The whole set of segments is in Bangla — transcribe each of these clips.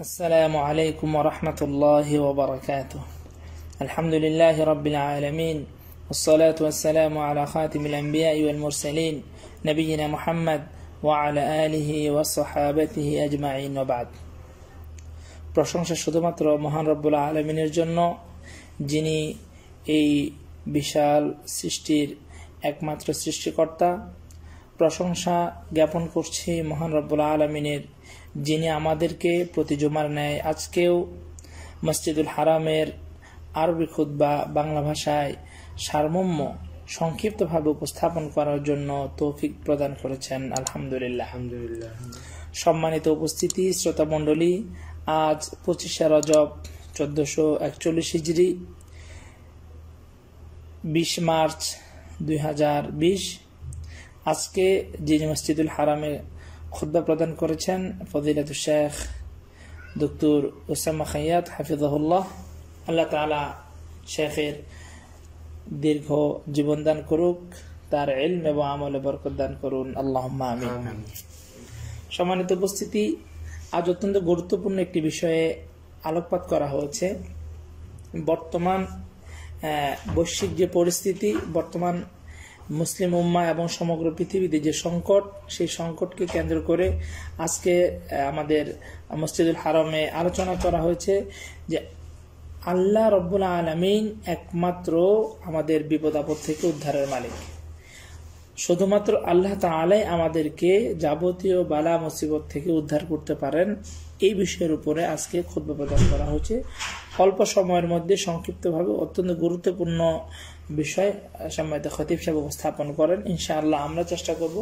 السلام عليكم ورحمة الله وبركاته الحمد لله رب العالمين والصلاة والسلام على خاتم الأنبياء والمرسلين نبينا محمد وعلى آله وصحابته أجمعين وبعد প্রশংসা শুধুমাত্র মহান রব্বুল আলমিনের জন্য যিনি এই বিশাল সৃষ্টির একমাত্র সৃষ্টিকর্তা প্রশংসা জ্ঞাপন করছি মহান রব্বুল আলমিনের যিনি আমাদেরকে প্রতি জুমার নেয় আজকেও মসজিদুল হারামের আরবি বা বাংলা ভাষায় সারমম্য সংক্ষিপ্তভাবে উপস্থাপন করার জন্য তৌফিক প্রদান করেছেন আলহামদুলিল্লাহ সম্মানিত উপস্থিতি শ্রোতামণ্ডলী আজ পঁচিশে রজব চোদ্দশো একচল্লিশ হিজড়ি বিশ মার্চ দুই আজকে যিনি মসজিদুল হারামে খুদ্া প্রদান করেছেন ফজিলাত শেখ দক্তর ওসামা খাইয়াত হাফিজাহুল্লাহ আল্লাহ তালা শেখের দীর্ঘ জীবন দান করুক তার এলম এবং আমলে বরকত দান করুন আল্লাহ আমিন সম্মানিত উপস্থিতি আজ অত্যন্ত গুরুত্বপূর্ণ একটি বিষয়ে আলোকপাত করা হয়েছে বর্তমান বৈশ্বিক যে পরিস্থিতি বর্তমান মুসলিম উম্মা এবং সমগ্র পৃথিবীতে যে সংকট সেই সংকটকে কেন্দ্র করে আজকে আমাদের মসজিদুল হারমে আলোচনা করা হয়েছে যে আল্লাহ রব্বুল আলমিন একমাত্র আমাদের বিপদ আপদ থেকে উদ্ধারের মালিক শুধুমাত্র আল্লাহ তালাই আমাদেরকে যাবতীয় বালা মুসিবত থেকে উদ্ধার করতে পারেন এই বিষয়ের উপরে আজকে ক্ষুদ্র প্রদান করা হয়েছে অল্প সময়ের মধ্যে সংক্ষিপ্তভাবে অত্যন্ত গুরুত্বপূর্ণ বিষয় সম্মানিত খতিব সাহেব উপস্থাপন করেন ইনশাআল্লাহ আমরা চেষ্টা করব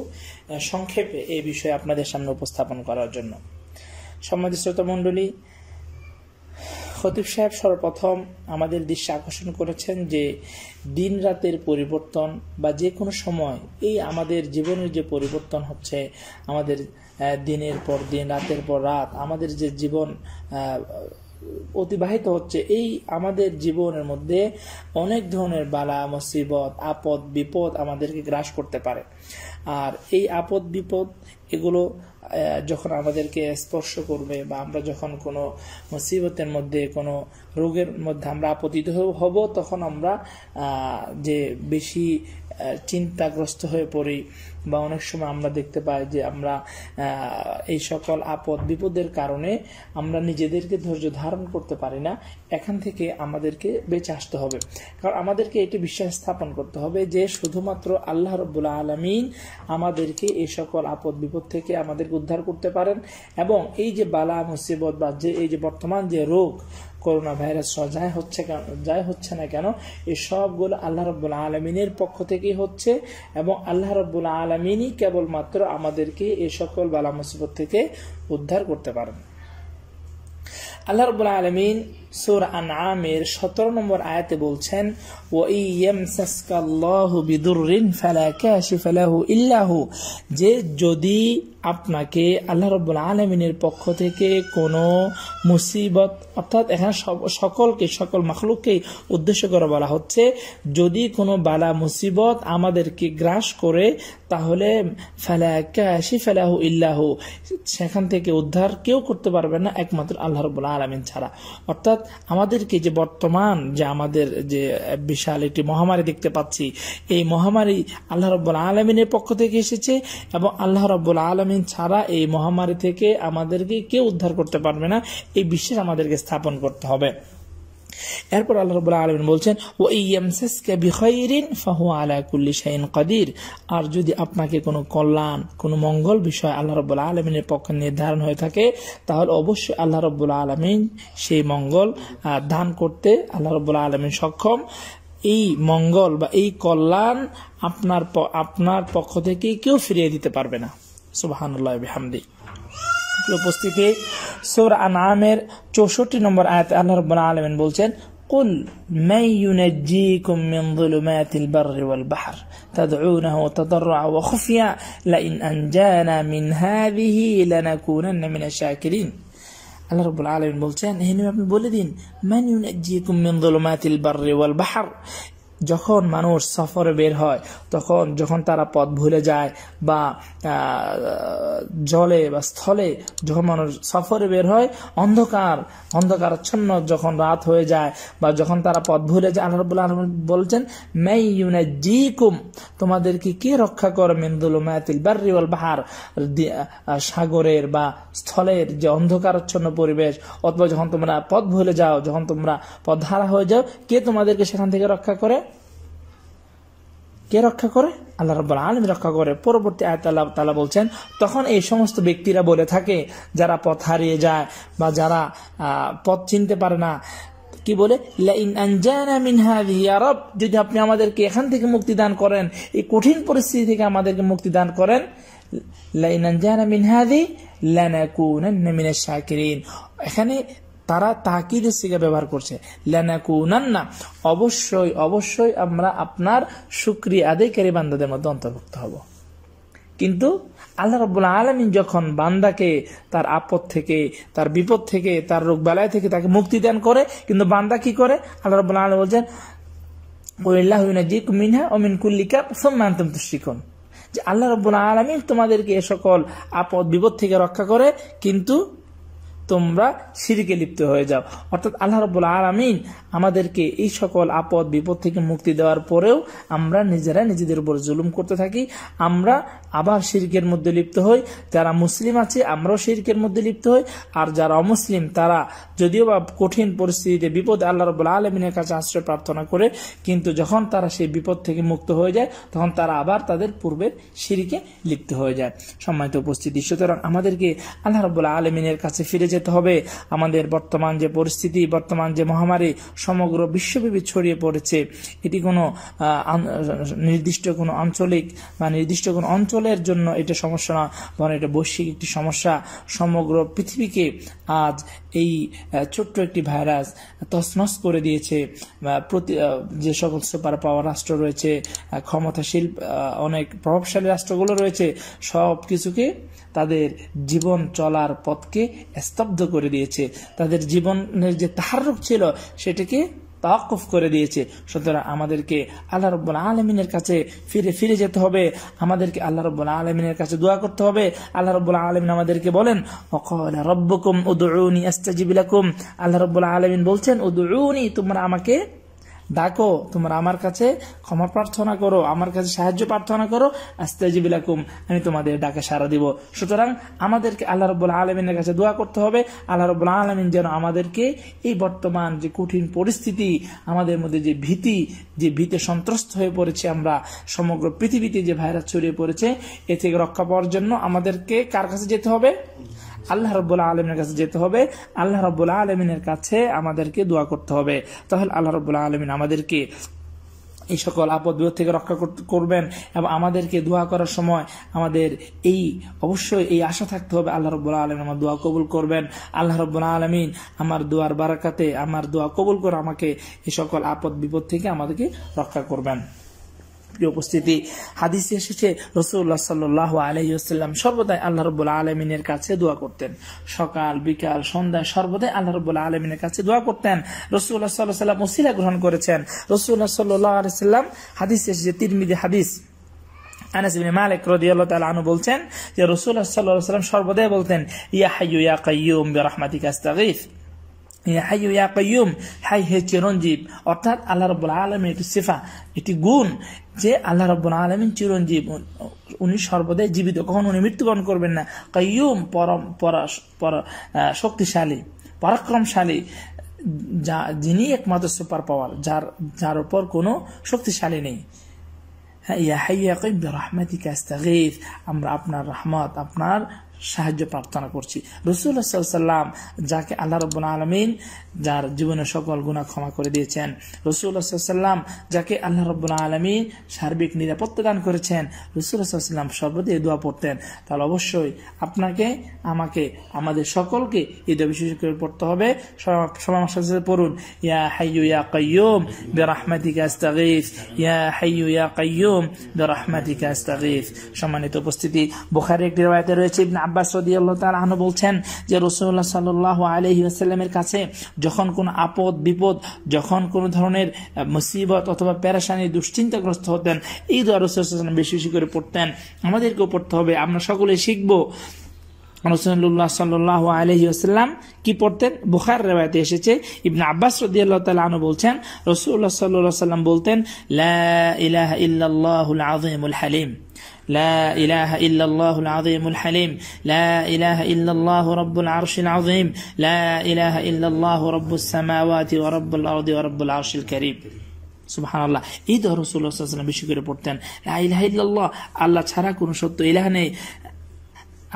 সংক্ষেপে এই বিষয়ে আপনাদের সামনে উপস্থাপন করার জন্য সম্মানিত শ্রোতামণ্ডলী খতিব সাহেব সর্বপ্রথম আমাদের দৃশ্যে আকর্ষণ করেছেন যে দিন রাতের পরিবর্তন বা যে কোনো সময় এই আমাদের জীবনের যে পরিবর্তন হচ্ছে আমাদের দিনের পর দিন রাতের পর রাত আমাদের যে জীবন অতিবাহিত হচ্ছে এই আমাদের জীবনের মধ্যে অনেক ধরনের বালা মুসিবত আপদ বিপদ আমাদেরকে গ্রাস করতে পারে আর এই আপদ বিপদ এগুলো যখন আমাদেরকে স্পর্শ করবে বা আমরা যখন কোনো মুসিবতের মধ্যে কোনো রোগের মধ্যে আমরা আপতিত হব তখন আমরা যে বেশি চিন্তাগ্রস্ত হয়ে পড়ি বা অনেক সময় আমরা দেখতে পাই যে আমরা এই সকল আপদ বিপদের কারণে আমরা নিজেদেরকে ধৈর্য ধারণ করতে পারি না এখান থেকে আমাদেরকে বেঁচে আসতে হবে কারণ আমাদেরকে এটি বিশ্বাস স্থাপন করতে হবে যে শুধুমাত্র আল্লাহ রব্বুল আলমিন আমাদেরকে এই সকল আপদ বিপদ থেকে আমাদেরকে উদ্ধার করতে পারেন এবং এই যে বালা মুসিবত বা যে এই যে বর্তমান যে রোগ করোনা ভাইরাস যাই হচ্ছে যাই হচ্ছে না কেন এই সবগুলো আল্লাহ রব্বুল আলমিনের পক্ষ থেকেই হচ্ছে এবং আল্লাহ রব্বুল আলমিনই কেবলমাত্র আমাদেরকে এই সকল বালা মুসিবত থেকে উদ্ধার করতে পারেন আল্লাহ রব্বুল আলমিন সুর আনআমের সতেরো নম্বর আয়াতে বলছেন ও ইল্লাহু যে যদি আপনাকে আল্লাহ রব্বুল আলমিনের পক্ষ থেকে কোনো মুসিবত অর্থাৎ এখানে সকলকে সকল মাখলুককে উদ্দেশ্য করে বলা হচ্ছে যদি কোনো বালা মুসিবত আমাদেরকে গ্রাস করে তাহলে ফেলাকাশি ফেলাহু ইল্লাহু সেখান থেকে উদ্ধার কেউ করতে পারবে না একমাত্র আল্লাহ রব্বুল আলমিন ছাড়া অর্থাৎ আমাদেরকে যে বর্তমান যে আমাদের যে বিশাল একটি মহামারী দেখতে পাচ্ছি এই মহামারী আল্লাহ রব্বুল আলমিনের পক্ষ থেকে এসেছে এবং আল্লাহ রব্বুল আলমিন ছাড়া এই মহামারী থেকে আমাদেরকে কেউ উদ্ধার করতে পারবে না এই বিশ্বাস আমাদেরকে স্থাপন করতে হবে এরপর আল্লাহ রবুল্লাহ আলমিন বলছেন ও ইয়ামসাসকে বিখয়রিন ফাহু আলা কুল্লি শাহিন কাদির আর যদি আপনাকে কোনো কল্যাণ কোনো মঙ্গল বিষয় আল্লাহ রবুল্লাহ আলমিনের পক্ষে নির্ধারণ হয়ে থাকে তাহলে অবশ্যই আল্লাহ রবুল্লাহ আলমিন সেই মঙ্গল দান করতে আল্লাহ রবুল্লাহ আলমিন সক্ষম এই মঙ্গল বা এই কল্যাণ আপনার আপনার পক্ষ থেকে কেউ ফিরিয়ে দিতে পারবে না সুবাহান্লাহ হামদিক উপস্থিতি সৌর আনামের চৌষট্টি নম্বর আয়াতে আল্লাহ রব্বুল আলমিন বলছেন قل من ينجيكم من ظلمات البر والبحر تدعونه تضرعا وخفيا لئن أنجانا من هذه لنكونن من الشاكرين আল্লাহ রবুল আলমিন বলছেন হেন আপনি বলে দিন মান ইউনাজিকুম মিন যুলুমাতিল বাররি ওয়াল বাহর যখন মানুষ সফরে বের হয় তখন যখন তারা পথ ভুলে যায় বা জলে বা স্থলে যখন মানুষ সফরে বের হয় অন্ধকার অন্ধকারচ্ছন্ন যখন রাত হয়ে যায় বা যখন তারা পথ ভুলে যায় আল্লাহ রবুল্লাহ বলছেন মেই ইউনে জি কুম তোমাদেরকে কে রক্ষা করে মেন্দুল মায়াতিল বার্রিওয়াল বাহার সাগরের বা স্থলের যে অন্ধকারচ্ছন্ন পরিবেশ অথবা যখন তোমরা পথ ভুলে যাও যখন তোমরা পথ ধারা হয়ে যাও কে তোমাদেরকে সেখান থেকে রক্ষা করে কে রক্ষা করে আল্লাহ রব্বুল আলম রক্ষা করে পরবর্তী আয়ত আল্লাহ তালা বলছেন তখন এই সমস্ত ব্যক্তিরা বলে থাকে যারা পথ হারিয়ে যায় বা যারা পথ চিনতে পারে না কি বলে আরব যদি আপনি আমাদেরকে এখান থেকে মুক্তি দান করেন এই কঠিন পরিস্থিতি থেকে আমাদেরকে মুক্তি দান করেন এখানে তারা তাহাকিদের সিগা ব্যবহার করছে লেনাকুনান্না অবশ্যই অবশ্যই আমরা আপনার সুক্রিয়া আদায়কারী বান্দাদের মধ্যে অন্তর্ভুক্ত হব কিন্তু আল্লাহ রব্বুল আলমিন যখন বান্দাকে তার আপদ থেকে তার বিপদ থেকে তার রোগ বেলায় থেকে তাকে মুক্তি দান করে কিন্তু বান্দা কি করে আল্লাহ রব্বুল আলম বলছেন মিনহা অমিন কুল্লিকা সোম্মান্তম তুষ্টিকোণ যে আল্লাহ রব্বুল আলমিন তোমাদেরকে এ সকল আপদ বিপদ থেকে রক্ষা করে কিন্তু তোমরা সিরিকে লিপ্ত হয়ে যাও অর্থাৎ আল্লাহ রব আলামিন আমাদেরকে এই সকল আপদ বিপদ থেকে মুক্তি দেওয়ার পরেও আমরা নিজেরা নিজেদের উপর জুলুম করতে থাকি আমরা আবার সিরকের মধ্যে লিপ্ত হই যারা মুসলিম আছে আমরাও সিরকের মধ্যে লিপ্ত হই আর যারা অমুসলিম তারা যদিও বা কঠিন পরিস্থিতিতে বিপদ আল্লাহ রব আলমিনের কাছে আশ্রয় প্রার্থনা করে কিন্তু যখন তারা সেই বিপদ থেকে মুক্ত হয়ে যায় তখন তারা আবার তাদের পূর্বের সিরিকে লিপ্ত হয়ে যায় সম্মানিত উপস্থিতি সুতরাং আমাদেরকে আল্লাহ রবুল্লা আলমিনের কাছে ফিরে যেতে হবে আমাদের বর্তমান যে পরিস্থিতি বর্তমান যে মহামারী সমগ্র বিশ্বব্যাপী ছড়িয়ে পড়েছে এটি কোনো নির্দিষ্ট কোনো আঞ্চলিক বা নির্দিষ্ট কোনো অঞ্চলের জন্য এটা সমস্যা না বরং এটা বৈশ্বিক একটি সমস্যা সমগ্র পৃথিবীকে আজ এই ছোট্ট একটি ভাইরাস তছনস করে দিয়েছে প্রতি যে সকল সুপার পাওয়ার রাষ্ট্র রয়েছে ক্ষমতাশীল অনেক প্রভাবশালী রাষ্ট্রগুলো রয়েছে সব কিছুকে তাদের জীবন চলার পথকে স্তব্ধ করে দিয়েছে তাদের জীবনের যে তাহারুক ছিল সেটাকে তাওয়াকুফ করে দিয়েছে সুতরাং আমাদেরকে আল্লাহ রব্বুল আলমিনের কাছে ফিরে ফিরে যেতে হবে আমাদেরকে আল্লাহ রব্বুল আলমিনের কাছে দোয়া করতে হবে আল্লাহ রব্বুল আলমিন আমাদেরকে বলেন রব্বকুম উদুনি আস্তাজিবিলাকুম আল্লাহ রব্বুল আলমিন বলছেন উদুনি তোমরা আমাকে ডাকো তোমরা আমার কাছে ক্ষমা প্রার্থনা করো আমার কাছে সাহায্য প্রার্থনা করো আস্তেজিবিলাকুম আমি তোমাদের ডাকে সারা দিব সুতরাং আমাদেরকে আল্লাহ রব্বুল আলমিনের কাছে দোয়া করতে হবে আল্লাহ রব্বুল আলমিন যেন আমাদেরকে এই বর্তমান যে কঠিন পরিস্থিতি আমাদের মধ্যে যে ভীতি যে ভীতে সন্ত্রস্ত হয়ে পড়েছে আমরা সমগ্র পৃথিবীতে যে ভাইরাস ছড়িয়ে পড়েছে এ থেকে রক্ষা পাওয়ার জন্য আমাদেরকে কার কাছে যেতে হবে আল্লাহ রব্বুল্লাহ আলমের কাছে যেতে হবে আল্লাহ রব্বুল্লাহ আলমিনের কাছে আমাদেরকে দোয়া করতে হবে তাহলে আল্লাহ রব্বুল্লাহ আলমিন আমাদেরকে এই সকল আপদ বিপদ থেকে রক্ষা করবেন এবং আমাদেরকে দোয়া করার সময় আমাদের এই অবশ্যই এই আশা থাকতে হবে আল্লাহ রব্বুল্লা আলমিন আমার দোয়া কবুল করবেন আল্লাহ রব্বুল্লা আলমিন আমার দোয়ার বারাকাতে আমার দোয়া কবুল করে আমাকে এই সকল আপদ বিপদ থেকে আমাদেরকে রক্ষা করবেন প্রিয় উপস্থিতি হাদিসে এসেছে রসুল্লাহ সাল্লাহ আলহিউসাল্লাম সর্বদাই আল্লাহ রব্বুল আলমিনের কাছে দোয়া করতেন সকাল বিকাল সন্ধ্যায় সর্বদাই আল্লাহ রব্বুল আলমিনের কাছে দোয়া করতেন রসুল্লাহ সাল্লাহ সাল্লাম ওসিলা গ্রহণ করেছেন রসুল্লাহ সাল্লাহ আলাইসাল্লাম হাদিস এসেছে তিরমিদি হাদিস বলছেন যে রসুল্লাহ সাল্লাল্লাহু সর্বদাই বলতেন ইয়া হাইয়্যু ইয়া কাইম রহমাতি কাস্তাগিফ হাই হে অর্থাৎ গুণ যে আলমিন উনি সর্বদাই জীবিত কখনো উনি মৃত্যুবরণ করবেন না কয়ুম পরম পর শক্তিশালী পরাক্রমশালী যা যিনি একমাত্র সুপার পাওয়ার যার যার উপর কোনো শক্তিশালী নেই হ্যাঁ ইয়া হাইয়া কইব রহমাতিকা আমরা আপনার রহমত আপনার সাহায্য প্রার্থনা করছি রসুল্লাহ সাল্লাম যাকে আল্লাহ রব্বুল আলমিন যার জীবনে সকল গুণা ক্ষমা করে দিয়েছেন রসুল্লাহ সাল্লাম যাকে আল্লাহ রব্বুল আলমিন সার্বিক নিরাপত্তা দান করেছেন রসুল্লাহাম সাল্লাম সর্বদা দোয়া পড়তেন তাহলে অবশ্যই আপনাকে আমাকে আমাদের সকলকে এই দোয়া বিশেষ করে পড়তে হবে পড়ুন ইয়া হাইয়ু ইয়া কাইয়ুম বেরাহমাতিকা আস্তাগিফ ইয়া হাইয়ু ইয়া কাইয়ুম বেরাহমাতিকা আস্তাগিফ সম্মানিত উপস্থিতি বোখারে একটি রয়েছে আব্বাস সদি আল্লাহ আহন বলছেন যে রসুল্লাহ সাল আলহি আসাল্লামের কাছে যখন কোনো আপদ বিপদ যখন কোনো ধরনের মুসিবত অথবা প্যারাসানি দুশ্চিন্তাগ্রস্ত হতেন এই দোয়া রসুল্লাহ বেশি বেশি করে পড়তেন আমাদেরকেও পড়তে হবে আমরা সকলে শিখব রসুল্লাহ সাল্লাহ আলহি আসাল্লাম কি পড়তেন বুখার রেবায়তে এসেছে ইবনে আব্বাস আল্লাহ তাল আনু বলছেন রসুল্লাহ সাল্লাহ সাল্লাম বলতেন লা ইলাহ ইল্লাহুল আজিমুল হালিম لا إله إلا الله العظيم الحليم لا إله إلا الله رب العرش العظيم لا إله إلا الله رب السماوات ورب الأرض ورب العرش الكريم سبحان الله সুবাহান আল্লাহ এই তো রসুল্লাহাম বেশি করে পড়তেন ইলাহা ইল্লাল্লাহ আল্লাহ ছাড়া কোনো সত্য ইলাহ নেই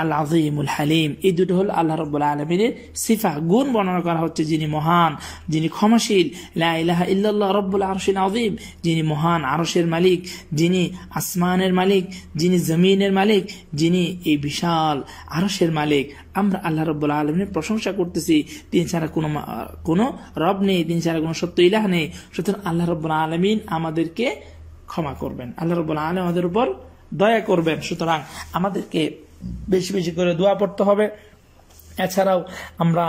আল আজিমুল হালিম এই দুটো হল আল্লাহ রব্বুল্লা আলমীর সিফা গুণ বর্ণনা করা হচ্ছে যিনি মহান যিনি ক্ষমাশীল লাহ ইল্লাহ রব্বুল আরশিল আজিম যিনি মহান আরশের মালিক যিনি আসমানের মালিক যিনি জমিনের মালিক যিনি এই বিশাল আরশের মালিক আমরা আল্লাহ রব্বুল আলমিনের প্রশংসা করতেছি তিনি ছাড়া কোনো কোনো রব নেই তিনি ছাড়া কোনো সত্য ইলাহ নেই সুতরাং আল্লাহ রব্বুল আলমিন আমাদেরকে ক্ষমা করবেন আল্লাহ রব্বুল আলম আমাদের উপর দয়া করবেন সুতরাং আমাদেরকে বেশি বেশি করে দোয়া পড়তে হবে এছাড়াও আমরা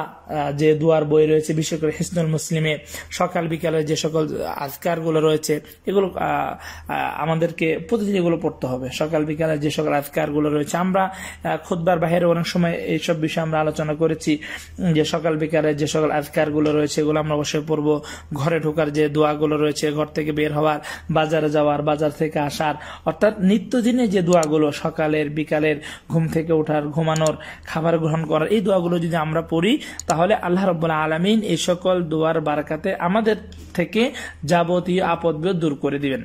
যে দুয়ার বই রয়েছে বিশেষ করে হিসনুল মুসলিমে সকাল বিকালে যে সকল আজকারগুলো রয়েছে এগুলো আমাদেরকে প্রতিদিন এগুলো পড়তে হবে সকাল বিকালে যে সকল আজকারগুলো রয়েছে আমরা খুদ্বার বাহিরে অনেক সময় এইসব বিষয়ে আমরা আলোচনা করেছি যে সকাল বিকালে যে সকল আজকারগুলো রয়েছে এগুলো আমরা অবশ্যই পড়ব ঘরে ঢোকার যে দোয়াগুলো রয়েছে ঘর থেকে বের হওয়ার বাজারে যাওয়ার বাজার থেকে আসার অর্থাৎ নিত্যদিনে যে দোয়াগুলো সকালের বিকালের ঘুম থেকে ওঠার ঘুমানোর খাবার গ্রহণ করার এই দোয়া দোয়াগুলো যদি আমরা পড়ি তাহলে আল্লাহ রব্বুল আলমিন এই সকল দোয়ার বারকাতে আমাদের থেকে যাবতীয় আপদ দূর করে দিবেন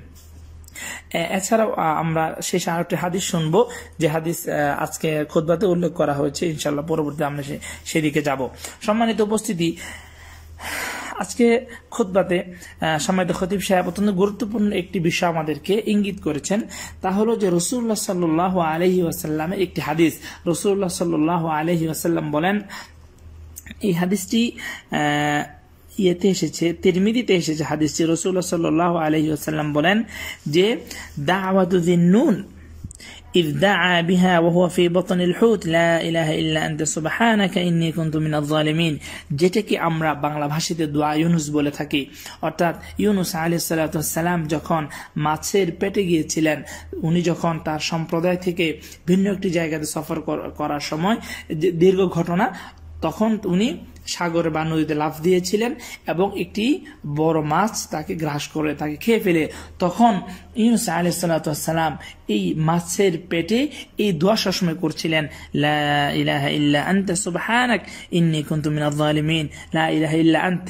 এছাড়াও আমরা শেষ আর একটি হাদিস শুনব যে হাদিস আজকে খোদবাতে উল্লেখ করা হয়েছে ইনশাল্লাহ পরবর্তী আমরা সেদিকে যাব সম্মানিত উপস্থিতি আজকে খুদ্বাতে সময় খতিব সাহেব অত্যন্ত গুরুত্বপূর্ণ একটি বিষয় আমাদেরকে ইঙ্গিত করেছেন তা হলো যে রসুল্লাহ সাল্লাহ আলহি আসাল্লামের একটি হাদিস রসুল্লাহ সাল্লাহ আলহি আসাল্লাম বলেন এই হাদিসটি ইয়েতে এসেছে তিরমিদিতে এসেছে হাদিসটি রসুল্লাহ সাল্লাহ আলহি আসাল্লাম বলেন যে দা আবাদুদ্দিন নুন إذ دعا بها وهو في بطن الحوت لا إله إلا أنت سبحانك إني كنت من الظالمين যেটাকে আমরা বাংলা ভাষাতে দোয়া ইউনুস বলে থাকি অর্থাৎ ইউনুস আলি সালাম যখন মাছের পেটে গিয়েছিলেন উনি যখন তার সম্প্রদায় থেকে ভিন্ন একটি জায়গাতে সফর করার সময় দীর্ঘ ঘটনা তখন উনি সাগরে বা নদীতে লাফ দিয়েছিলেন এবং একটি বড় মাছ তাকে গ্রাস করে তাকে খেয়ে ফেলে তখন ইউনুস আলাইসাল্লাম এই মাছের পেটে এই দোয়া সবসময় করছিলেন লা ইলাহা ইল্লা ইন্নি কুনতু মিনাল জালিমিন লা ইলাহা ইল্লা আনত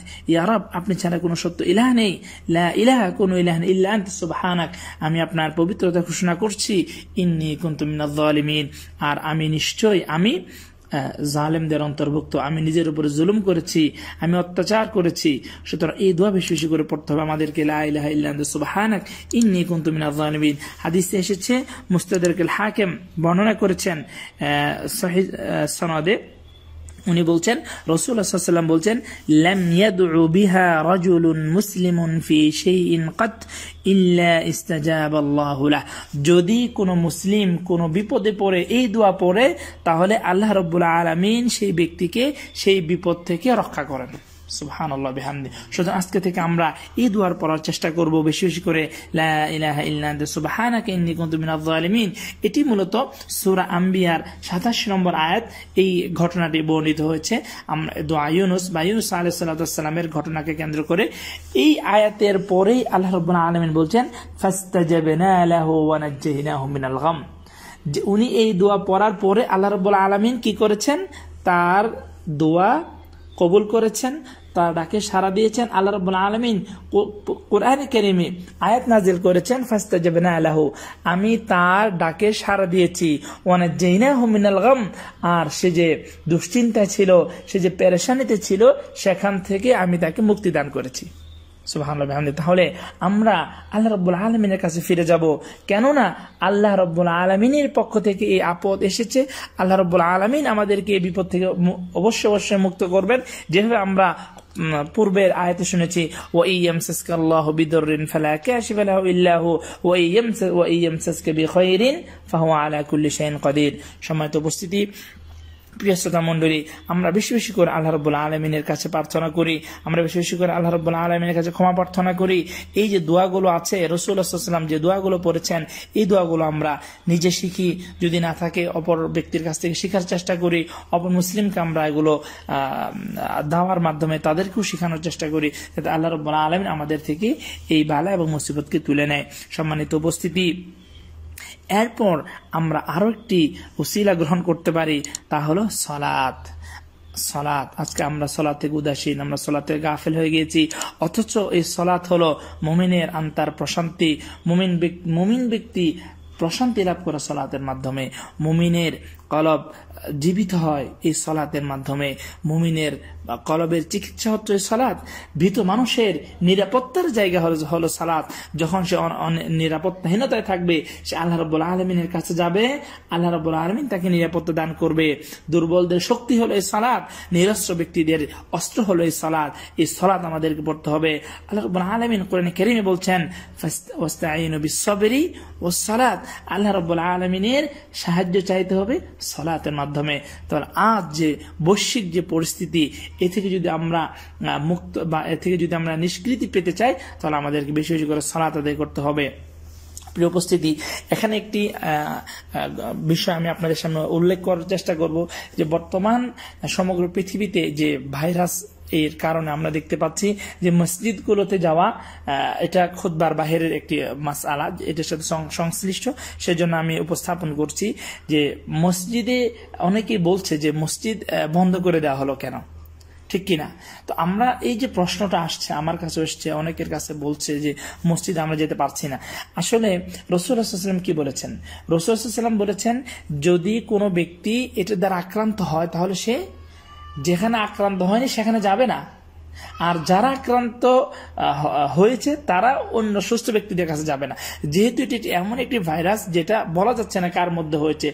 আপনি ছাড়া কোনো সত্য ইলাহ নেই লা ইলাহা কোনো ইলাহ নেই ইল্লা আনত সুবহানাক আমি আপনার পবিত্রতা ঘোষণা করছি ইন্নি কুনতু মিনাল আর আমি নিশ্চয় আমি জালেমদের অন্তর্ভুক্ত আমি নিজের উপরে জুলুম করেছি আমি অত্যাচার করেছি সুতরাং এই দোয়া বেশি বেশি করে পড়তে হবে আমাদেরকে সুবাহানাক ইন্নি কুন্তুমিন আজানবিন হাদিসে এসেছে মুস্তাদেরকে হাকেম বর্ণনা করেছেন সনদে উনি বলছেন রসুলাম বলছেন মুসলিমুন ফি যদি কোনো মুসলিম কোনো বিপদে পড়ে এই দোয়া পড়ে তাহলে আল্লাহ রবুল্লা আলামিন সেই ব্যক্তিকে সেই বিপদ থেকে রক্ষা করেন সুহান আল্লাহ সুতরাং আজকে থেকে আমরা এই দুয়ার পড়ার চেষ্টা করব বেশি বেশি করে এটি মূলত সূরা আম্বিয়ার 87 নম্বর আয়াত এই ঘটনাটি বর্ণিত হয়েছে আমরা ইউনুস বা ইউনুস আলাইহিস সালামের ঘটনাকে কেন্দ্র করে এই আয়াতের পরেই আল্লাহ রাব্বুল আলামিন বলছেন ফাসতাজাবনা উনি এই দোয়া পড়ার পরে আল্লাহ রাব্বুল আলামিন কি করেছেন তার দোয়া কবুল করেছেন তার ডাকে সাড়া দিয়েছেন আল্লাহ রব আলমিন কোরআন কেরিমি আয়াত নাজিল করেছেন ফাস্তা জবেনা আল্লাহ আমি তার ডাকে সাড়া দিয়েছি অনেক জেইনা হুমিনাল গম আর সে যে দুশ্চিন্তা ছিল সে যে পেরেশানিতে ছিল সেখান থেকে আমি তাকে মুক্তি দান করেছি সুবাহানহামদি তাহলে আমরা আল্লাহ রব্বুল আলমিনের কাছে ফিরে যাব কেননা আল্লাহ রব্বুল আলমিনের পক্ষ থেকে এই আপদ এসেছে আল্লাহ রব্বুল আলমিন আমাদেরকে এই বিপদ থেকে অবশ্যই অবশ্যই মুক্ত করবেন যেভাবে আমরা পূর্বের আয়াতে শুনেছি ও ইয়ম আল্লাহ বিদরিন ফালা কাশিফা লাহু ইল্লাহু ও ইয়ম ও ইয়ম সাসকা বিখাইরিন ফাহুয়া আলা কুল্লি শাইন কাদির সময়ত উপস্থিতি প্রিয় আমরা বেশি বেশি করে আল্লাহ রব্বুল আলমিনের কাছে প্রার্থনা করি আমরা বেশি বেশি করে আল্লাহ রব্বুল আলমিনের কাছে ক্ষমা প্রার্থনা করি এই যে দোয়াগুলো আছে রসুল্লাহাম যে দোয়াগুলো পড়েছেন এই দোয়াগুলো আমরা নিজে শিখি যদি না থাকে অপর ব্যক্তির কাছ থেকে শেখার চেষ্টা করি অপর মুসলিমকে আমরা এগুলো দাওয়ার মাধ্যমে তাদেরকেও শেখানোর চেষ্টা করি যাতে আল্লাহ রব্বুল আলমিন আমাদের থেকে এই বালা এবং মুসিবতকে তুলে নেয় সম্মানিত উপস্থিতি এরপর আমরা আরও একটি উশিলা গ্রহণ করতে পারি তা হলো সলাত সলাৎ আজকে আমরা সলাতে উদাসীন আমরা সলাতে গাফেল হয়ে গিয়েছি অথচ এই সলাৎ হলো মুমিনের আন্তার প্রশান্তি মুমিন মুমিন ব্যক্তি প্রশান্তি লাভ করা সলাতের মাধ্যমে মুমিনের কলব জীবিত হয় এই সলাতের মাধ্যমে মুমিনের কলবের চিকিৎসা হচ্ছে সালাত ভীত মানুষের নিরাপত্তার জায়গা হলো হলো সালাত যখন সে নিরাপত্তাহীনতায় থাকবে সে আল্লাহ রব আলমিনের কাছে যাবে আল্লাহ রব আলমিন তাকে নিরাপত্তা দান করবে দুর্বলদের শক্তি হলো এই সালাত নিরস্ত্র ব্যক্তিদের অস্ত্র হলো এই সালাত এই সলাদ আমাদেরকে পড়তে হবে আল্লাহ রব আলমিন কোরআন কেরিমে বলছেন ও সালাত আল্লাহ রব আলমিনের সাহায্য চাইতে হবে সলাতের মাধ্যমে মাধ্যমে তাহলে আজ যে বৈশ্বিক যে পরিস্থিতি এ থেকে যদি আমরা মুক্ত বা এ থেকে যদি আমরা নিষ্কৃতি পেতে চাই তাহলে আমাদেরকে বেশি বেশি করে সলাত আদায় করতে হবে প্রিয় উপস্থিতি এখানে একটি বিষয় আমি আপনাদের সামনে উল্লেখ করার চেষ্টা করব যে বর্তমান সমগ্র পৃথিবীতে যে ভাইরাস এর কারণে আমরা দেখতে পাচ্ছি যে মসজিদগুলোতে যাওয়া এটা খুদ্বার বাহিরের একটি মাস আলা এটার সাথে সংশ্লিষ্ট সেজন্য আমি উপস্থাপন করছি যে মসজিদে অনেকেই বলছে যে মসজিদ বন্ধ করে দেওয়া হলো কেন ঠিক কিনা তো আমরা এই যে প্রশ্নটা আসছে আমার কাছে এসছে অনেকের কাছে বলছে যে মসজিদে আমরা যেতে পারছি না আসলে রসুলাম কি বলেছেন রসুলাম বলেছেন যদি কোনো ব্যক্তি এটার দ্বারা আক্রান্ত হয় তাহলে সে যেখানে আক্রান্ত হয়নি সেখানে যাবে না আর যারা আক্রান্ত হয়েছে তারা অন্য সুস্থ ব্যক্তিদের কাছে যাবে না যেহেতু এটি এমন একটি ভাইরাস যেটা বলা যাচ্ছে না কার মধ্যে হয়েছে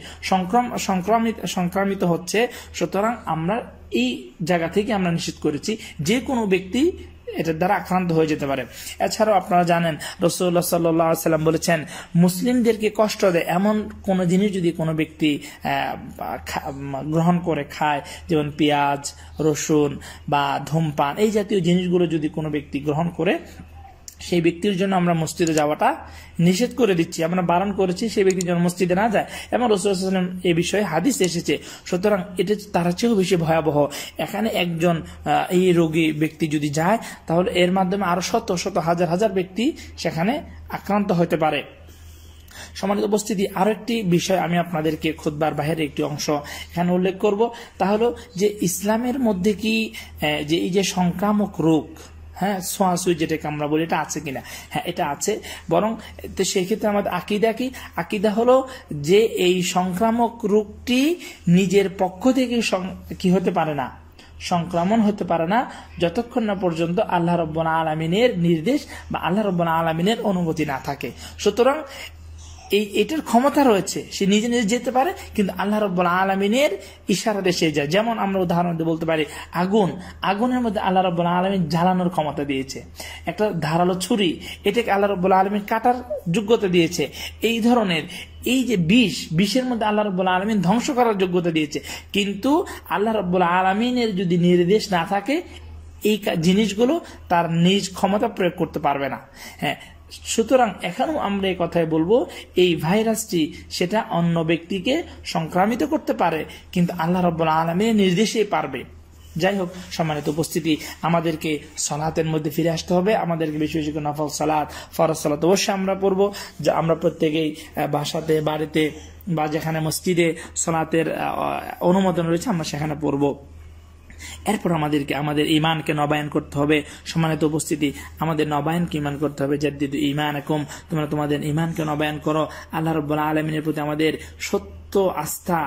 সংক্রমিত সংক্রামিত হচ্ছে সুতরাং আমরা এই জায়গা থেকে আমরা নিশ্চিত করেছি যে কোনো ব্যক্তি এটার দ্বারা আক্রান্ত হয়ে যেতে পারে এছাড়াও আপনারা জানেন রসুল্লাহ সাল্লাহ সাল্লাম বলেছেন মুসলিমদেরকে কষ্ট দেয় এমন কোনো জিনিস যদি কোনো ব্যক্তি গ্রহণ করে খায় যেমন পেঁয়াজ রসুন বা ধূমপান এই জাতীয় জিনিসগুলো যদি কোনো ব্যক্তি গ্রহণ করে সেই ব্যক্তির জন্য আমরা মসজিদে যাওয়াটা নিষেধ করে দিচ্ছি আমরা বারণ করেছি সেই ব্যক্তির জন্য মসজিদে না যায় এবং রসুলাম এ বিষয়ে হাদিস এসেছে সুতরাং এটা তার চেয়েও বেশি ভয়াবহ এখানে একজন এই রোগী ব্যক্তি যদি যায় তাহলে এর মাধ্যমে আরো শত শত হাজার হাজার ব্যক্তি সেখানে আক্রান্ত হতে পারে সম্মানিত উপস্থিতি আরো একটি বিষয় আমি আপনাদেরকে খুদবার বাহের একটি অংশ এখানে উল্লেখ করব তা হলো যে ইসলামের মধ্যে কি যে এই যে সংক্রামক রোগ হ্যাঁ সোয়াশুই যেটাকে আমরা বলি এটা আছে কিনা হ্যাঁ এটা আছে বরং তো সেক্ষেত্রে আমাদের আকিদা কি আকিদা হলো যে এই সংক্রামক রোগটি নিজের পক্ষ থেকে কি হতে পারে না সংক্রমণ হতে পারে না যতক্ষণ না পর্যন্ত আল্লাহ রব্বনা আলমিনের নির্দেশ বা আল্লাহ রব্বনা আলমিনের অনুমতি না থাকে সুতরাং এই এটার ক্ষমতা রয়েছে সে নিজে নিজে যেতে পারে কিন্তু আল্লাহ রব আলমিনের ইশারাতে সে যায় যেমন আমরা উদাহরণ বলতে পারি আগুন আগুনের মধ্যে আল্লাহ রব আলমিন জ্বালানোর ক্ষমতা দিয়েছে একটা ধারালো ছুরি এটাকে আল্লাহ রব আলমিন কাটার যোগ্যতা দিয়েছে এই ধরনের এই যে বিষ বিষের মধ্যে আল্লাহ রব আলমিন ধ্বংস করার যোগ্যতা দিয়েছে কিন্তু আল্লাহ রব আলমিনের যদি নির্দেশ না থাকে এই জিনিসগুলো তার নিজ ক্ষমতা প্রয়োগ করতে পারবে না হ্যাঁ সুতরাং এখনো আমরা এই কথায় বলবো এই ভাইরাসটি সেটা অন্য ব্যক্তিকে সংক্রামিত করতে পারে কিন্তু আল্লাহ রব আলমের নির্দেশেই পারবে যাই হোক সম্মানিত উপস্থিতি আমাদেরকে সলাতের মধ্যে ফিরে আসতে হবে আমাদেরকে বেশি বেশি করে নফল সালাত ফরজ সালাত অবশ্যই আমরা পড়বো যা আমরা প্রত্যেকেই বাসাতে বাড়িতে বা যেখানে মসজিদে সলাতের অনুমোদন রয়েছে আমরা সেখানে পড়বো এরপর আমাদেরকে আমাদের ইমানকে নবায়ন করতে হবে সম্মানিত উপস্থিতি আমাদের নবায়নকে ইমান করতে হবে যে দিদি ইমান এখন তোমরা তোমাদের ইমানকে নবায়ন করো আল্লাহ রব্বুল্লাহ আলমিনের প্রতি আমাদের সত্য আস্থা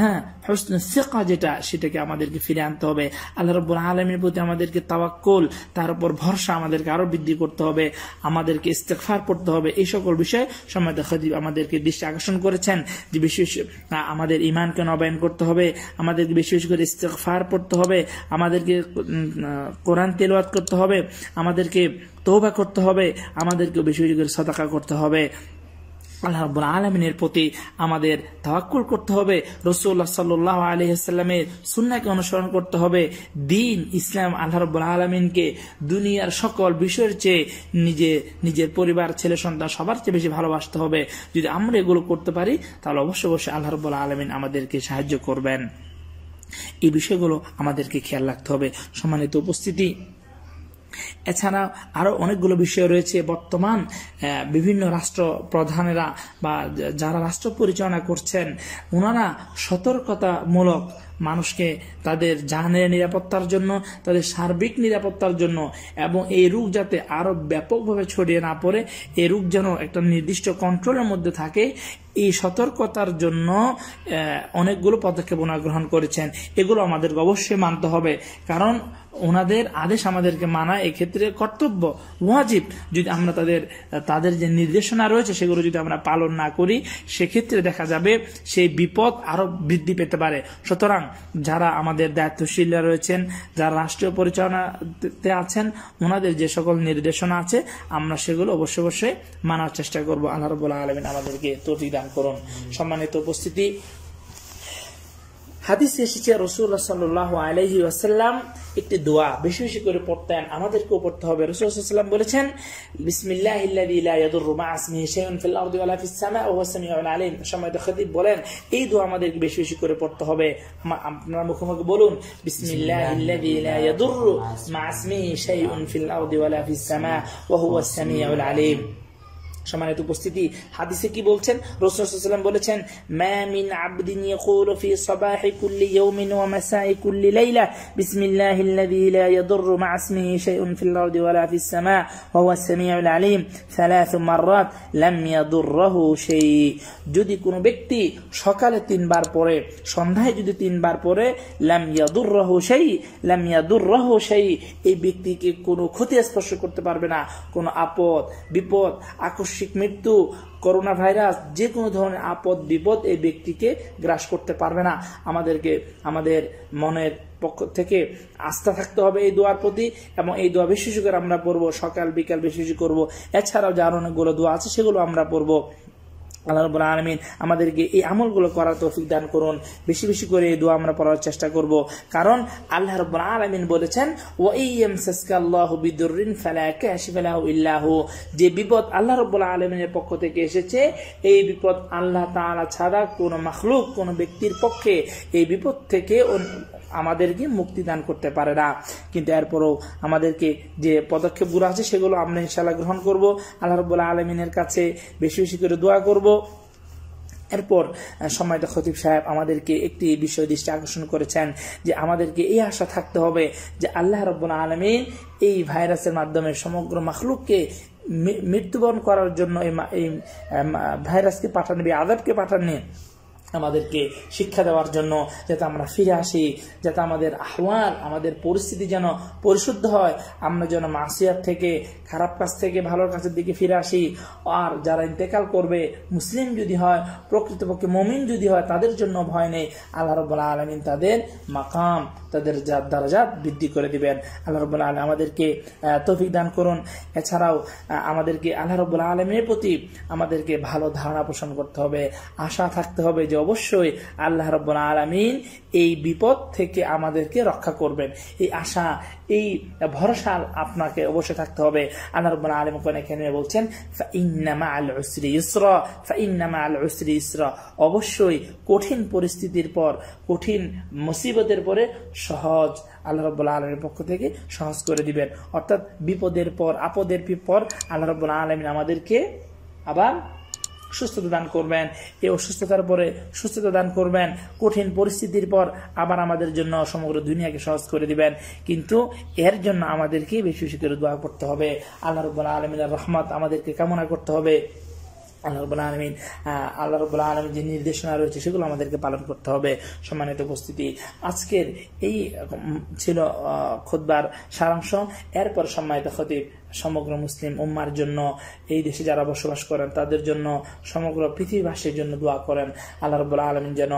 হ্যাঁ হসন সেকা যেটা সেটাকে আমাদেরকে ফিরে আনতে হবে আল্লাহ রব্বুল আলমের প্রতি আমাদেরকে তাওয়াক্কল তার উপর ভরসা আমাদেরকে আরো বৃদ্ধি করতে হবে আমাদেরকে ইস্তেফার করতে হবে এই সকল বিষয়ে সময় দিব আমাদেরকে দৃষ্টি আকর্ষণ করেছেন যে বিশেষ আমাদের ইমানকে নবায়ন করতে হবে আমাদেরকে বিশেষ করে ইস্তেফার পড়তে হবে আমাদেরকে কোরআন তেলওয়াত করতে হবে আমাদেরকে তৌবা করতে হবে আমাদেরকে বিশেষ করে সতাকা করতে হবে আল্লাহ রব্বুল আলমিনের প্রতি আমাদের তাওয়াক্কুল করতে হবে রসুল্লাহ সাল্লাহ আলহিহাস্লামের সুন্নাকে অনুসরণ করতে হবে দিন ইসলাম আল্লাহ রব্বুল আলমিনকে দুনিয়ার সকল বিষয়ের চেয়ে নিজে নিজের পরিবার ছেলে সন্তান সবার চেয়ে বেশি ভালোবাসতে হবে যদি আমরা এগুলো করতে পারি তাহলে অবশ্যই অবশ্যই আল্লাহ রব্বুল আলমিন আমাদেরকে সাহায্য করবেন এই বিষয়গুলো আমাদেরকে খেয়াল রাখতে হবে সম্মানিত উপস্থিতি এছাড়া আরও অনেকগুলো বিষয় রয়েছে বর্তমান বিভিন্ন রাষ্ট্র প্রধানেরা বা যারা রাষ্ট্র পরিচালনা করছেন ওনারা সতর্কতামূলক মানুষকে তাদের জাহানের নিরাপত্তার জন্য তাদের সার্বিক নিরাপত্তার জন্য এবং এই রোগ যাতে আরও ব্যাপকভাবে ছড়িয়ে না পড়ে এই রোগ যেন একটা নির্দিষ্ট কন্ট্রোলের মধ্যে থাকে এই সতর্কতার জন্য অনেকগুলো পদক্ষেপ ওনারা গ্রহণ করেছেন এগুলো আমাদেরকে অবশ্যই মানতে হবে কারণ ওনাদের আদেশ আমাদেরকে মানা এক্ষেত্রে কর্তব্য ওয়াজিব যদি আমরা তাদের তাদের যে নির্দেশনা রয়েছে সেগুলো যদি আমরা পালন না করি সেক্ষেত্রে দেখা যাবে সেই বিপদ আরো বৃদ্ধি পেতে পারে সুতরাং যারা আমাদের দায়িত্বশীলরা রয়েছেন যারা রাষ্ট্রীয় পরিচালনাতে আছেন ওনাদের যে সকল নির্দেশনা আছে আমরা সেগুলো অবশ্য অবশ্যই মানার চেষ্টা করবো আল্লাহ রবুল্লাহ আলমিন আমাদেরকে তৌফিক দান করুন সম্মানিত উপস্থিতি হাদিস এসেছে রসুল্লাহ সাল্লাহ আলহি আসাল্লাম একটি দোয়া বেশি বেশি করে পড়তেন আমাদেরকেও পড়তে হবে রসুলাম বলেছেন সময় বলেন এই দোয়া আমাদেরকে বেশি বেশি করে পড়তে হবে আপনার মুখোমুখি বলুন বিসমিল্লাহ আলিম সমানিত উপস্থিতি হাদিসে কি বলছেন রসুলাম বলেছেন মিন আবদিন ইয়াকুলু ফি সাবাহি কুল্লি ইয়াউমিন ওয়া মাসাই কুল্লি লাইলা বিসমিল্লাহিল্লাযী লা ইয়াদুররু মা ইসমিহি শাইউন ফিল আরদি ওয়া লা ফিস সামা ওয়া হুয়া সামিউল আলীম ثلاث মাররাত লাম ইয়াদুররুহু শাই যদি কোনো ব্যক্তি সকালে তিনবার পড়ে সন্ধ্যায় যদি তিনবার পড়ে লাম ইয়াদুররুহু শাই লাম ইয়াদুররুহু শাই এই ব্যক্তিকে কোনো ক্ষতি স্পর্শ করতে পারবে না কোনো আপদ বিপদ আকর্ষণ আকস্মিক মৃত্যু করোনা ভাইরাস যে কোনো ধরনের আপদ বিপদ এই ব্যক্তিকে গ্রাস করতে পারবে না আমাদেরকে আমাদের মনের পক্ষ থেকে আস্থা থাকতে হবে এই দোয়ার প্রতি এবং এই দোয়া বেশি করে আমরা পড়বো সকাল বিকাল বেশি করব এছাড়াও যার অনেকগুলো দোয়া আছে সেগুলো আমরা পড়বো আল্লাহ রবুল আলমিন আমাদেরকে এই আমলগুলো করার তৌফিক দান করুন বেশি বেশি করে এই দোয়া আমরা পড়ার চেষ্টা করব কারণ আল্লাহ রবুল আলমিন বলেছেন ও ইম সাসকাল্লাহবিদুরিন ফেলাহ ইল্লাহ যে বিপদ আল্লাহ রবুল্লা আলমিনের পক্ষ থেকে এসেছে এই বিপদ আল্লাহ তালা ছাড়া কোনো মখলুক কোনো ব্যক্তির পক্ষে এই বিপদ থেকে আমাদেরকে মুক্তি দান করতে পারে না কিন্তু এরপরও আমাদেরকে যে পদক্ষেপগুলো আছে সেগুলো আমরা ইনশাল্লাহ গ্রহণ করব আল্লাহ রবুল্লাহ আলমিনের কাছে বেশি বেশি করে দোয়া করব এরপর সময়টা খতিব সাহেব আমাদেরকে একটি বিষয় দৃষ্টি আকর্ষণ করেছেন যে আমাদেরকে এই আশা থাকতে হবে যে আল্লাহ রব্বুল আলমী এই ভাইরাসের মাধ্যমে সমগ্র মাখলুককে মৃত্যুবরণ করার জন্য এই ভাইরাসকে পাঠাননি আদাবকে পাঠাননি আমাদেরকে শিক্ষা দেওয়ার জন্য যাতে আমরা ফিরে আসি যাতে আমাদের আহ্বান আমাদের পরিস্থিতি যেন পরিশুদ্ধ হয় আমরা যেন মাসিয়ার থেকে খারাপ কাজ থেকে ভালোর কাছের দিকে ফিরে আসি আর যারা ইন্তেকাল করবে মুসলিম যদি হয় প্রকৃতপক্ষে মমিন যদি হয় তাদের জন্য ভয় নেই আল্লাহ রবাহ আলমিন তাদের মাকাম তাদের দারাজাত বৃদ্ধি করে দিবেন আল্লাহ রবুল্লা আলম আমাদেরকে তফিক দান করুন এছাড়াও আমাদেরকে আল্লাহ রবুল্লা আলমের প্রতি আমাদেরকে ভালো ধারণা পোষণ করতে হবে আশা থাকতে হবে যে অবশ্যই আল্লাহ রব্বুল্লা আলমিন এই বিপদ থেকে আমাদেরকে রক্ষা করবেন এই আশা এই ভরসা আপনাকে অবশ্যই থাকতে হবে আল্লাহ রব্বুল্লা আলম কোন এখানে বলছেন ইন্নামা আল উসরি ইসরা ইন্নামা আল উসরি ইসরা অবশ্যই কঠিন পরিস্থিতির পর কঠিন মুসিবতের পরে সহজ আল্লাহ রব্বুল্লা আলমের পক্ষ থেকে সহজ করে দিবেন অর্থাৎ বিপদের পর আপদের পর আল্লাহ রব্বুল্লা আলমিন আমাদেরকে আবার সুস্থতা দান করবেন এই অসুস্থতার পরে সুস্থতা দান করবেন কঠিন পরিস্থিতির পর আবার আমাদের জন্য সমগ্র দুনিয়াকে সহজ করে দিবেন কিন্তু এর জন্য আমাদেরকে বেশি বেশি করে দোয়া করতে হবে আল্লাহ রব্বুল্লা আলমিনের রহমত আমাদেরকে কামনা করতে হবে আল্লাহ রবুল্লা আলমিন আল্লাহ রবুল্লা আলমিন যে নির্দেশনা রয়েছে সেগুলো আমাদেরকে পালন করতে হবে সম্মানিত উপস্থিতি আজকের এই ছিল খোদবার সারাংশ এরপর সম্মানিত খতিব সমগ্র মুসলিম উম্মার জন্য এই দেশে যারা বসবাস করেন তাদের জন্য সমগ্র পৃথিবীবাসীর জন্য দোয়া করেন আল্লাহ রবুল্লা আলমিন যেন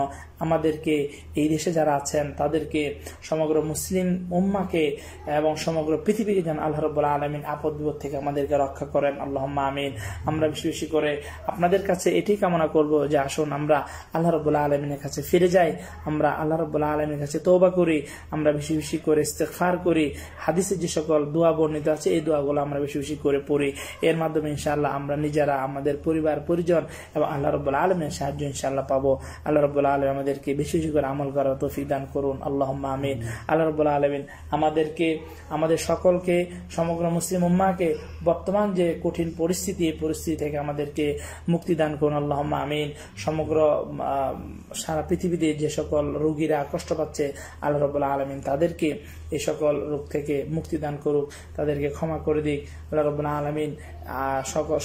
আমাদেরকে এই দেশে যারা আছেন তাদেরকে সমগ্র মুসলিম উম্মাকে এবং সমগ্র পৃথিবীকে যেন আল্লাহ রবুল্লা আলমিন আপদ বিপদ থেকে আমাদেরকে রক্ষা করেন আল্লাহ আমিন আমরা বেশি বেশি করে আপনাদের কাছে এটি কামনা করব যে আসুন আমরা আল্লাহ রবুল্লা আলমিনের কাছে ফিরে যাই আমরা আল্লাহ রবুল্লা আলমীর কাছে তৌবা করি আমরা বেশি বেশি করে ইস্তেফার করি হাদিসের যে সকল দোয়া বর্ণিত আছে এই দোয়াগুলো আমরা বেশি বেশি করে পড়ি এর মাধ্যমে ইনশাল্লাহ আমরা নিজেরা আমাদের পরিবার পরিজন এবং আল্লাহ রব্বুল আলমের সাহায্য ইনশাল্লাহ পাবো আল্লাহ রব্বুল আলম আমাদেরকে বেশি বেশি করে আমল করার তফিক দান করুন আল্লাহ আমিন আল্লাহ রব্বুল আলমিন আমাদেরকে আমাদের সকলকে সমগ্র মুসলিম উম্মাকে বর্তমান যে কঠিন পরিস্থিতি এই পরিস্থিতি থেকে আমাদেরকে মুক্তি দান করুন আল্লাহ আমিন সমগ্র সারা পৃথিবীতে যে সকল রোগীরা কষ্ট পাচ্ছে আল্লাহ রবাহ আলমিন তাদেরকে এই সকল রোগ থেকে মুক্তি দান করুক তাদেরকে ক্ষমা করে দিক আল্লাহ রব্বুল আলমিন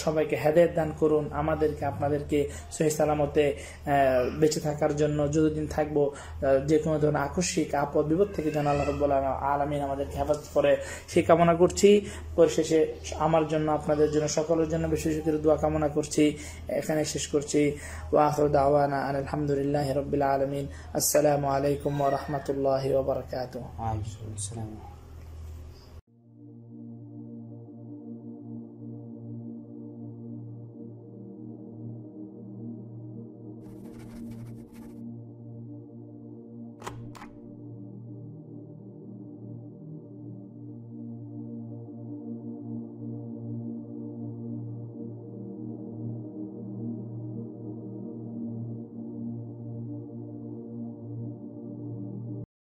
সবাইকে হেদায়ত দান করুন আমাদেরকে আপনাদেরকে সহি সালামতে বেঁচে থাকার জন্য যতদিন থাকবো যে কোনো ধরনের আকস্মিক আপদ বিপদ থেকে যেন আল্লাহ রব্বুল আলমিন আমাদেরকে হেফাজত করে সেই কামনা করছি পরিশেষে আমার জন্য আপনাদের জন্য সকলের জন্য বিশেষ করে দোয়া কামনা করছি এখানে শেষ করছি ওয়াহর আলহামদুলিল্লাহ রবিল্লা আলমিন আসসালামু আলাইকুম ওরহমতুল্লাহ